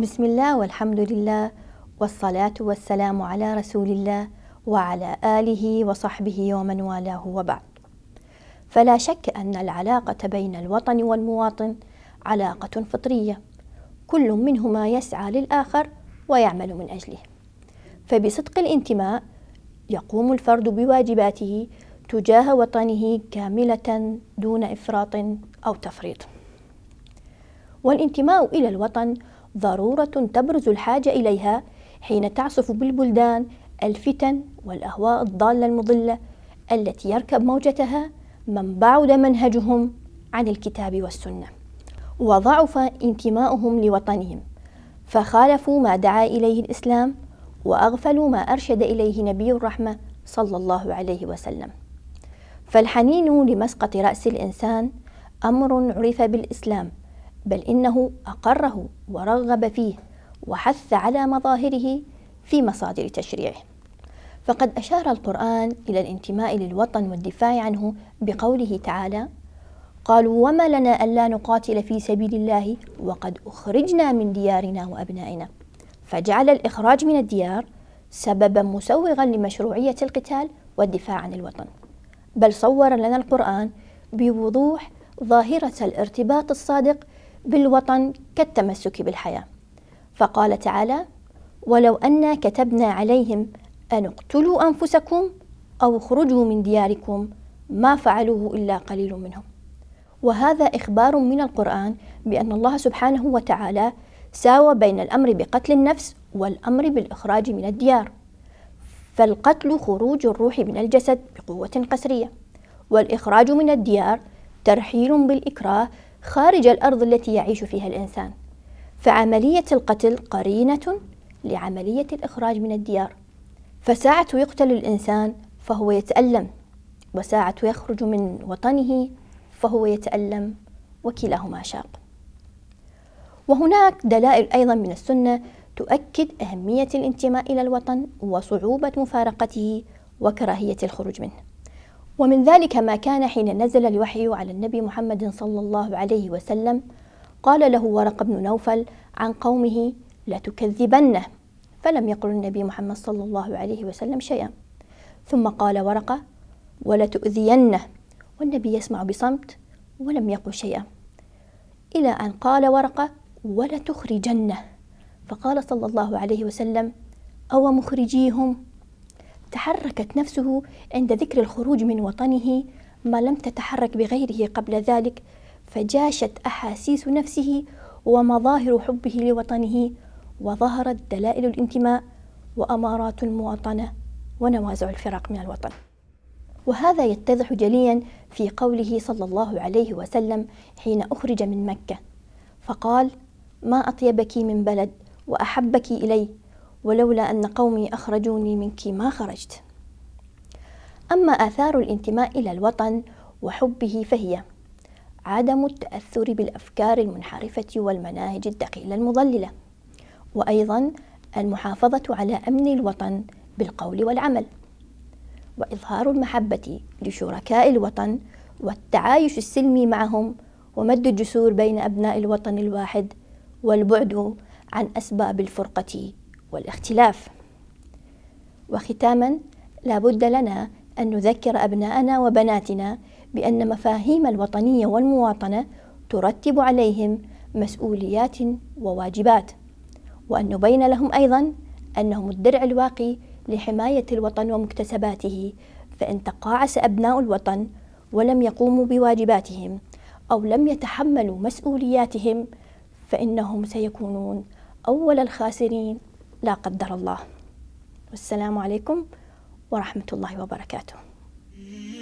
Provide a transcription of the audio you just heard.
بسم الله والحمد لله والصلاة والسلام على رسول الله وعلى آله وصحبه ومن والاه وبعد فلا شك أن العلاقة بين الوطن والمواطن علاقة فطرية كل منهما يسعى للآخر ويعمل من أجله فبصدق الانتماء يقوم الفرد بواجباته تجاه وطنه كاملة دون إفراط أو تفريط والانتماء إلى الوطن ضرورة تبرز الحاجة إليها حين تعصف بالبلدان الفتن والأهواء الضالة المضلة التي يركب موجتها من بعد منهجهم عن الكتاب والسنة وضعف انتماؤهم لوطنهم فخالفوا ما دعا إليه الإسلام وأغفلوا ما أرشد إليه نبي الرحمة صلى الله عليه وسلم فالحنين لمسقط رأس الإنسان أمر عرف بالإسلام بل إنه أقره ورغب فيه وحث على مظاهره في مصادر تشريعه فقد أشار القرآن إلى الانتماء للوطن والدفاع عنه بقوله تعالى قالوا وما لنا ألا نقاتل في سبيل الله وقد أخرجنا من ديارنا وأبنائنا فجعل الإخراج من الديار سببا مسوغا لمشروعية القتال والدفاع عن الوطن بل صور لنا القرآن بوضوح ظاهرة الارتباط الصادق بالوطن كالتمسك بالحياة فقال تعالى ولو أنا كتبنا عليهم أن اقتلوا أنفسكم أو اخرجوا من دياركم ما فعلوه إلا قليل منهم وهذا إخبار من القرآن بأن الله سبحانه وتعالى ساوى بين الأمر بقتل النفس والأمر بالإخراج من الديار فالقتل خروج الروح من الجسد بقوة قسرية والإخراج من الديار ترحيل بالإكراه خارج الأرض التي يعيش فيها الإنسان فعملية القتل قرينة لعملية الإخراج من الديار فساعة يقتل الإنسان فهو يتألم وساعة يخرج من وطنه فهو يتألم وكلاهما شاق وهناك دلائل أيضا من السنة تؤكد أهمية الانتماء إلى الوطن وصعوبة مفارقته وكراهية الخروج منه ومن ذلك ما كان حين نزل الوحي على النبي محمد صلى الله عليه وسلم قال له ورق بن نوفل عن قومه لتكذبنه فلم يقل النبي محمد صلى الله عليه وسلم شيئا ثم قال ورقة ولتؤذينه والنبي يسمع بصمت ولم يقل شيئا إلى أن قال ورقة ولتخرجنه فقال صلى الله عليه وسلم أو مخرجيهم تحركت نفسه عند ذكر الخروج من وطنه ما لم تتحرك بغيره قبل ذلك فجاشت احاسيس نفسه ومظاهر حبه لوطنه وظهرت دلائل الانتماء وامارات المواطنه ونوازع الفراق من الوطن وهذا يتضح جليا في قوله صلى الله عليه وسلم حين اخرج من مكه فقال ما اطيبك من بلد واحبك الي ولولا أن قومي أخرجوني منك ما خرجت أما آثار الانتماء إلى الوطن وحبه فهي عدم التأثر بالأفكار المنحرفة والمناهج الدقيلة المضللة وأيضا المحافظة على أمن الوطن بالقول والعمل وإظهار المحبة لشركاء الوطن والتعايش السلمي معهم ومد الجسور بين أبناء الوطن الواحد والبعد عن أسباب الفرقة والاختلاف وختاما لا بد لنا أن نذكر أبناءنا وبناتنا بأن مفاهيم الوطنية والمواطنة ترتب عليهم مسؤوليات وواجبات وأن نبين لهم أيضا أنهم الدرع الواقي لحماية الوطن ومكتسباته فإن تقاعس أبناء الوطن ولم يقوموا بواجباتهم أو لم يتحملوا مسؤولياتهم فإنهم سيكونون أول الخاسرين لا قدر الله والسلام عليكم ورحمه الله وبركاته